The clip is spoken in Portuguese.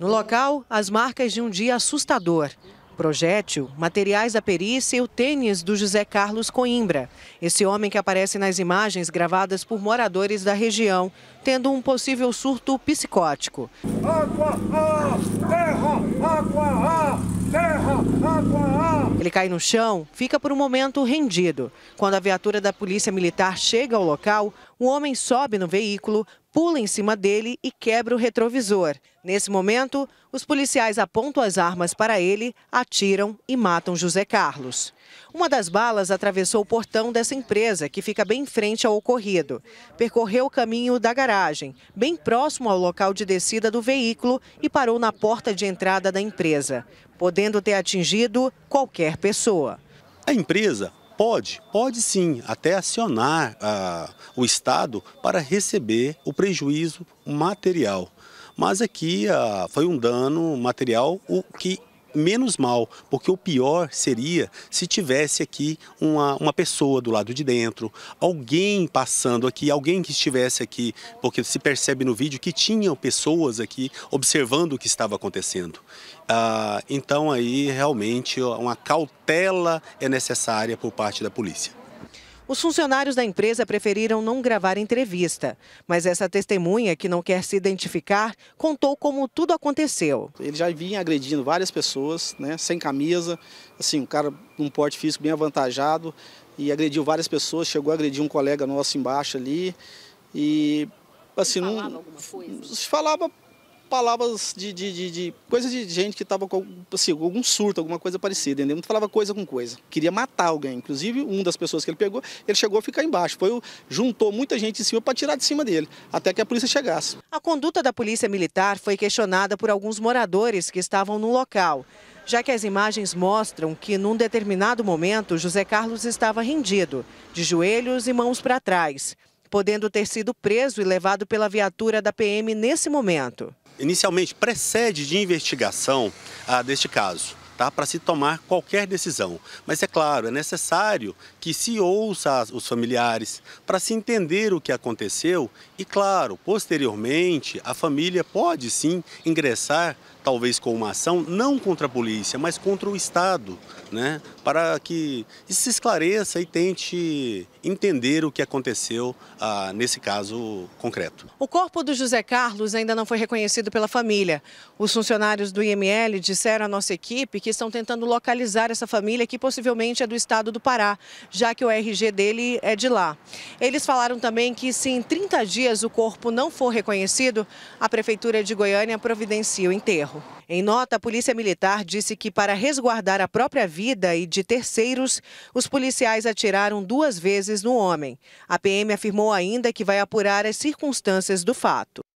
No local, as marcas de um dia assustador. Projétil, materiais da perícia e o tênis do José Carlos Coimbra. Esse homem que aparece nas imagens gravadas por moradores da região, tendo um possível surto psicótico. Água, ah, terra, água, ah, água, ah. Ele cai no chão, fica por um momento rendido. Quando a viatura da Polícia Militar chega ao local, o homem sobe no veículo, pula em cima dele e quebra o retrovisor. Nesse momento, os policiais apontam as armas para ele, atiram e matam José Carlos. Uma das balas atravessou o portão dessa empresa, que fica bem em frente ao ocorrido. Percorreu o caminho da garagem, bem próximo ao local de descida do veículo e parou na porta de entrada da empresa, podendo ter atingido qualquer pessoa. A empresa Pode, pode sim, até acionar ah, o Estado para receber o prejuízo material. Mas aqui ah, foi um dano material o que menos mal, porque o pior seria se tivesse aqui uma, uma pessoa do lado de dentro, alguém passando aqui, alguém que estivesse aqui, porque se percebe no vídeo que tinham pessoas aqui observando o que estava acontecendo. Ah, então aí realmente uma cautela é necessária por parte da polícia. Os funcionários da empresa preferiram não gravar entrevista, mas essa testemunha, que não quer se identificar, contou como tudo aconteceu. Ele já vinha agredindo várias pessoas, né, sem camisa, assim, um cara num porte físico bem avantajado, e agrediu várias pessoas, chegou a agredir um colega nosso embaixo ali, e assim, falava não... Falava palavras de, de, de, de coisa de gente que estava com assim, algum surto, alguma coisa parecida, entendeu? falava coisa com coisa. Queria matar alguém. Inclusive, um das pessoas que ele pegou, ele chegou a ficar embaixo. Foi, juntou muita gente em cima para tirar de cima dele, até que a polícia chegasse. A conduta da polícia militar foi questionada por alguns moradores que estavam no local já que as imagens mostram que, num determinado momento, José Carlos estava rendido, de joelhos e mãos para trás podendo ter sido preso e levado pela viatura da PM nesse momento. Inicialmente, precede de investigação ah, deste caso. Tá, para se tomar qualquer decisão. Mas é claro, é necessário que se ouça os familiares para se entender o que aconteceu e, claro, posteriormente, a família pode sim ingressar talvez com uma ação, não contra a polícia, mas contra o Estado, né? para que se esclareça e tente entender o que aconteceu ah, nesse caso concreto. O corpo do José Carlos ainda não foi reconhecido pela família. Os funcionários do IML disseram à nossa equipe que estão tentando localizar essa família, que possivelmente é do estado do Pará, já que o RG dele é de lá. Eles falaram também que se em 30 dias o corpo não for reconhecido, a Prefeitura de Goiânia providencia o enterro. Em nota, a Polícia Militar disse que, para resguardar a própria vida e de terceiros, os policiais atiraram duas vezes no homem. A PM afirmou ainda que vai apurar as circunstâncias do fato.